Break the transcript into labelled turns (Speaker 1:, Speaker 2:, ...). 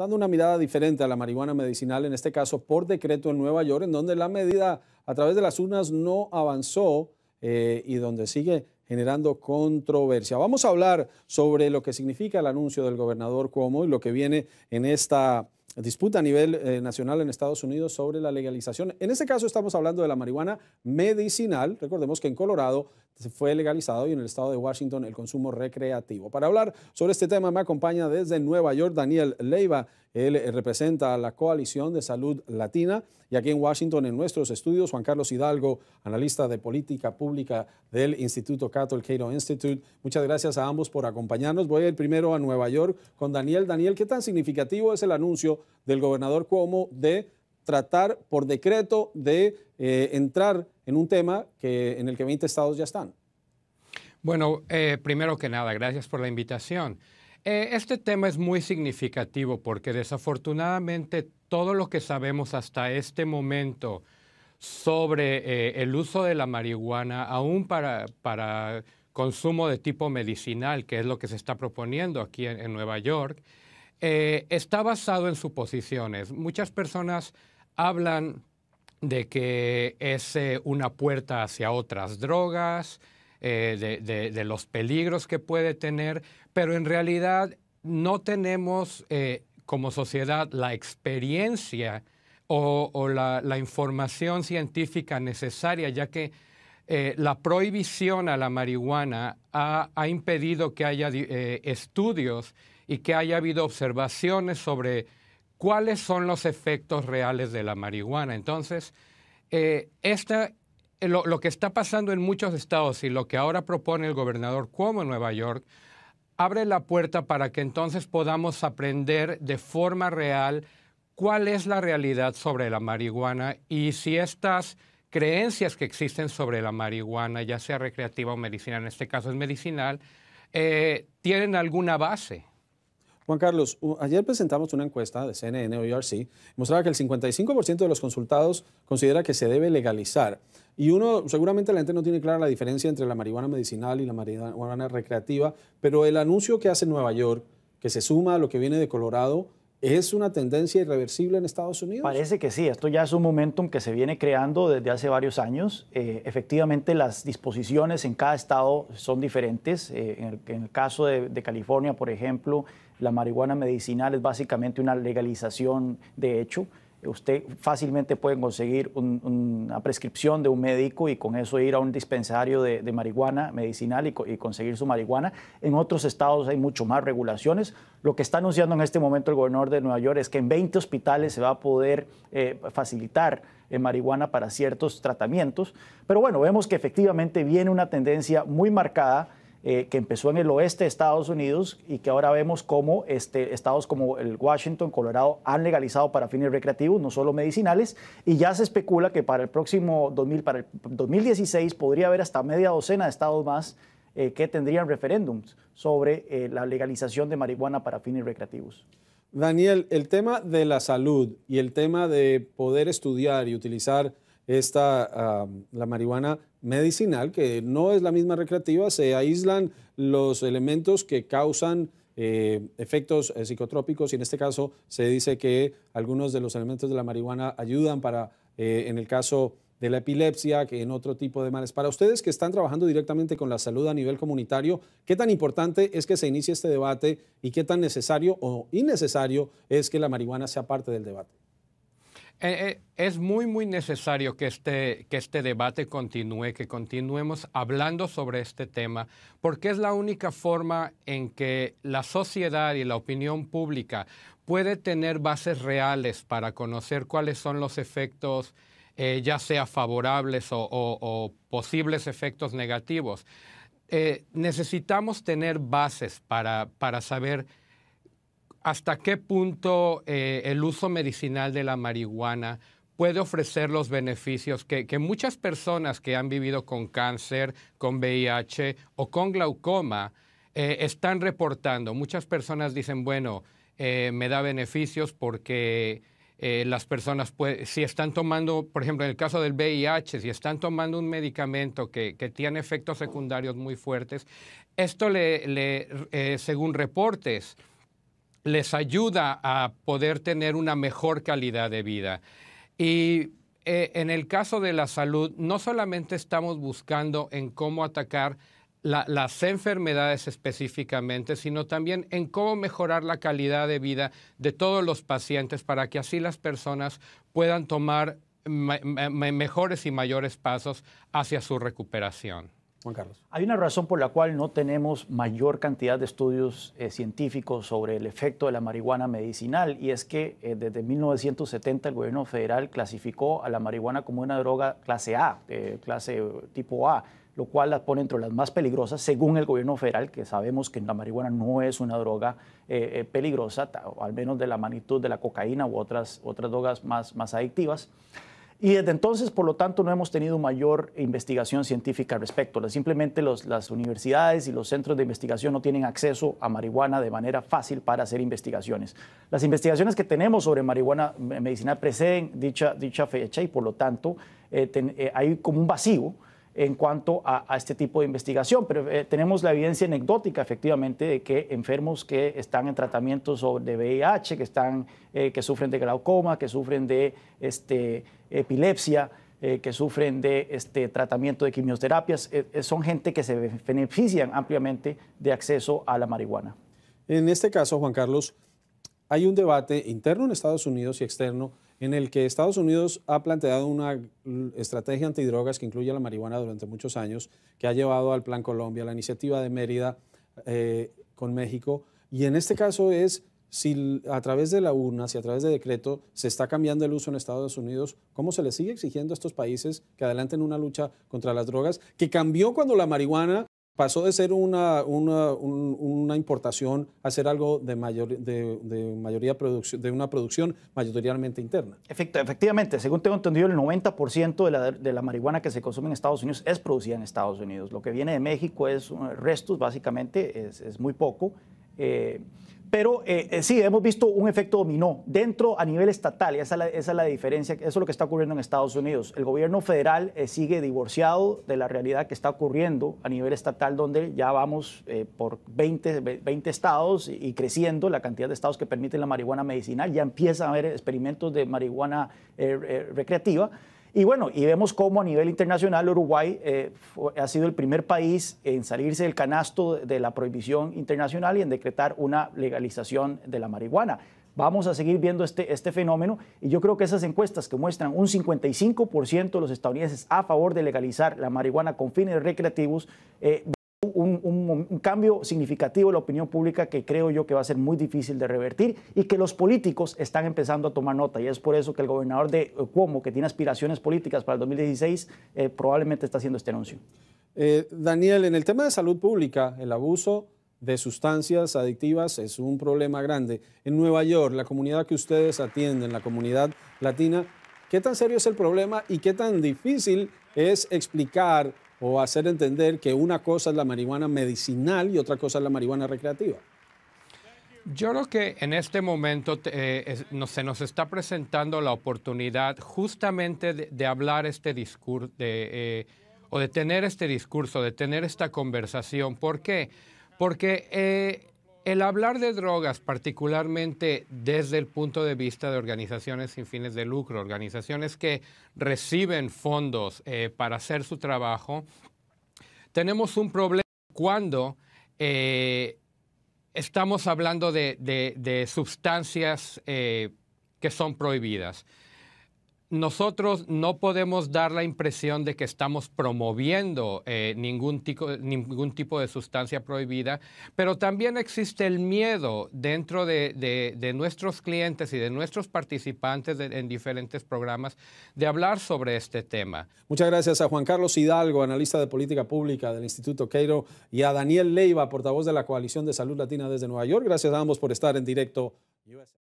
Speaker 1: dando una mirada diferente a la marihuana medicinal, en este caso por decreto en Nueva York, en donde la medida a través de las urnas no avanzó eh, y donde sigue generando controversia. Vamos a hablar sobre lo que significa el anuncio del gobernador Cuomo y lo que viene en esta disputa a nivel eh, nacional en Estados Unidos sobre la legalización. En este caso estamos hablando de la marihuana medicinal. Recordemos que en Colorado fue legalizado y en el estado de Washington el consumo recreativo. Para hablar sobre este tema me acompaña desde Nueva York Daniel Leiva. Él eh, representa a la Coalición de Salud Latina y aquí en Washington en nuestros estudios Juan Carlos Hidalgo, analista de política pública del Instituto Cato, el Cato Institute. Muchas gracias a ambos por acompañarnos. Voy a primero a Nueva York con Daniel. Daniel, ¿qué tan significativo es el anuncio del gobernador Cuomo de tratar por decreto de eh, entrar en un tema que, en el que 20 estados ya están?
Speaker 2: Bueno, eh, primero que nada, gracias por la invitación. Eh, este tema es muy significativo porque desafortunadamente todo lo que sabemos hasta este momento sobre el uso de la marihuana, aún para, consumo de tipo medicinal, que es lo que se está proponiendo aquí en Nueva York, eh, está basado en suposiciones. Muchas personas hablan de que es eh, una puerta hacia otras drogas, eh, de, los peligros que puede tener, pero en realidad no tenemos como sociedad la experiencia o, la, información científica necesaria, ya que la prohibición a la marihuana ha, impedido que haya estudios y que haya habido observaciones sobre cuáles son los efectos reales de la marihuana. Entonces, eh, eh, lo, que está pasando en muchos estados y lo que ahora propone el gobernador como en Nueva York, abre la puerta para que entonces podamos aprender de forma real cuál es la realidad sobre la marihuana y si estas creencias que existen sobre la marihuana, ya sea recreativa o medicinal, en este caso es medicinal, eh, tienen alguna base.
Speaker 1: Juan Carlos, ayer presentamos una encuesta de CNN que mostraba que el 55% de los consultados considera que se debe legalizar. Y uno, seguramente la gente no tiene clara la diferencia entre la marihuana medicinal y la marihuana recreativa, pero el anuncio que hace Nueva York, que se suma a lo que viene de Colorado, ¿Es una tendencia irreversible en Estados Unidos? Parece
Speaker 3: que sí. Esto ya es un momentum que se viene creando desde hace varios años. Eh, efectivamente, las disposiciones en cada estado son diferentes. Eh, en, el, caso de, California, por ejemplo, la marihuana medicinal es básicamente una legalización de hecho usted fácilmente puede conseguir una prescripción de un médico y con eso ir a un dispensario de, marihuana medicinal y, conseguir su marihuana. En otros estados hay mucho más regulaciones. Lo que está anunciando en este momento el gobernador de Nueva York es que en 20 hospitales se va a poder eh, facilitar eh, marihuana para ciertos tratamientos. Pero bueno, vemos que efectivamente viene una tendencia muy marcada eh, que empezó en el oeste de Estados Unidos y que ahora vemos cómo este, estados como el Washington, Colorado han legalizado para fines recreativos, no solo medicinales, y ya se especula que para el próximo 2000, para el 2016 podría haber hasta media docena de estados más eh, que tendrían referéndums sobre eh, la legalización de marihuana para fines recreativos.
Speaker 1: Daniel, el tema de la salud y el tema de poder estudiar y utilizar esta, la marihuana medicinal, que no es la misma recreativa, se aíslan los elementos que causan eh, efectos eh, psicotrópicos y en este caso se dice que algunos de los elementos de la marihuana ayudan para, eh, en el caso de la epilepsia, que en otro tipo de males. Para ustedes que están trabajando directamente con la salud a nivel comunitario, ¿qué tan importante es que se inicie este debate y qué tan necesario o innecesario es que la marihuana sea parte del debate?
Speaker 2: Eh, eh, es muy, muy necesario que este, que este debate continúe, que continuemos hablando sobre este tema, porque es la única forma en que la sociedad y la opinión pública puede tener bases reales para conocer cuáles son los efectos, eh, ya sea favorables o, posibles efectos negativos. necesitamos tener bases para, para saber ¿Hasta qué punto eh, el uso medicinal de la marihuana puede ofrecer los beneficios que, muchas personas que han vivido con cáncer, con VIH o con glaucoma eh, están reportando? Muchas personas dicen, bueno, eh, me da beneficios porque las personas, si están tomando, por ejemplo, en el caso del VIH, si están tomando un medicamento que, tiene efectos secundarios muy fuertes, esto le, según reportes, les ayuda a poder tener una mejor calidad de vida. Y eh, en el caso de la salud, no solamente estamos buscando en cómo atacar las enfermedades específicamente, sino también en cómo mejorar la calidad de vida de todos los pacientes para que así las personas puedan tomar mejores y mayores pasos hacia su recuperación. Juan Carlos.
Speaker 3: Hay una razón por la cual no tenemos mayor cantidad de estudios eh, científicos sobre el efecto de la marihuana medicinal y es que eh, desde 1970 el gobierno federal clasificó a la marihuana como una droga clase A, eh, clase tipo A, lo cual la pone entre las más peligrosas según el gobierno federal, que sabemos que la marihuana no es una droga peligrosa, al menos de la magnitud de la cocaína u otras, otras drogas más, más adictivas. Y desde entonces, por lo tanto, no hemos tenido mayor investigación científica al respecto. Simplemente las universidades y los centros de investigación no tienen acceso a marihuana de manera fácil para hacer investigaciones. Las investigaciones que tenemos sobre marihuana medicinal preceden dicha, dicha fecha y, por lo tanto, eh, eh, hay como un vacío en cuanto a, este tipo de investigación, pero eh, tenemos la evidencia anecdótica efectivamente de que enfermos que están en tratamientos de VIH, que, están, que sufren de glaucoma, que sufren de este, epilepsia, eh, que sufren de este tratamiento de quimioterapias, eh, eh, son gente que se benefician ampliamente de acceso a la marihuana. En este caso, Juan Carlos,
Speaker 1: hay un debate interno en Estados Unidos y externo en el que Estados Unidos ha planteado una estrategia antidrogas que incluye la marihuana durante muchos años, que ha llevado al Plan Colombia, la iniciativa de Mérida con México, y en este caso es si a través de la urna, si a través de decreto se está cambiando el uso en Estados Unidos, ¿cómo se le sigue exigiendo a estos países que adelanten una lucha contra las drogas que cambió cuando la marihuana pasó de ser una, una, importación a ser algo de, mayor, de, de
Speaker 3: mayoría de una producción mayoritariamente interna? Efecto, efectivamente, según tengo entendido, el 90% de la, marihuana que se consume en Estados Unidos es producida en Estados Unidos. Lo que viene de México es eh, restos, básicamente, es, muy poco. Eh, pero eh, eh, sí, hemos visto un efecto dominó dentro a nivel estatal, y esa es, la, diferencia, eso es lo que está ocurriendo en Estados Unidos. El gobierno federal eh, sigue divorciado de la realidad que está ocurriendo a nivel estatal, donde ya vamos por 20, estados y, y, creciendo la cantidad de estados que permiten la marihuana medicinal, ya empieza a haber experimentos de marihuana recreativa. Y bueno, y vemos cómo a nivel internacional Uruguay eh, ha sido el primer país en salirse del canasto de la prohibición internacional y en decretar una legalización de la marihuana. Vamos a seguir viendo este, este fenómeno y yo creo que esas encuestas que muestran un 55% de los estadounidenses a favor de legalizar la marihuana con fines recreativos, eh, un cambio significativo en la opinión pública que creo yo que va a ser muy difícil de revertir y que los políticos están empezando a tomar nota. Y es por eso que el gobernador de eh, Cuomo, que tiene aspiraciones políticas para el 2016, eh, probablemente está haciendo este anuncio. Eh, Daniel, en el tema de salud
Speaker 1: pública, el abuso de sustancias adictivas es un problema grande. En Nueva York, la comunidad que ustedes atienden, la comunidad latina, ¿qué tan serio es el problema y qué tan difícil es explicar o hacer entender que una cosa es la marihuana medicinal y otra cosa es la marihuana recreativa?
Speaker 2: Yo creo que en este momento eh, no, se nos está presentando la oportunidad justamente de, hablar este discurso, eh, o de tener este discurso, de tener esta conversación. ¿Por qué? Porque eh, el hablar de drogas, particularmente desde el punto de vista de organizaciones sin fines de lucro, organizaciones que reciben fondos eh, para hacer su trabajo, tenemos un problema cuando eh, estamos hablando de, sustancias eh, que son prohibidas nosotros no podemos dar la impresión de que estamos promoviendo eh, ningún, ningún, tipo de sustancia prohibida, pero también existe el miedo dentro de, nuestros clientes y de nuestros participantes en diferentes programas de hablar sobre este tema.
Speaker 1: Muchas gracias a Juan Carlos Hidalgo, analista de política pública del Instituto Queiro, y a Daniel Leiva, portavoz de la Coalición de Salud Latina desde Nueva York. Gracias a ambos por estar en directo.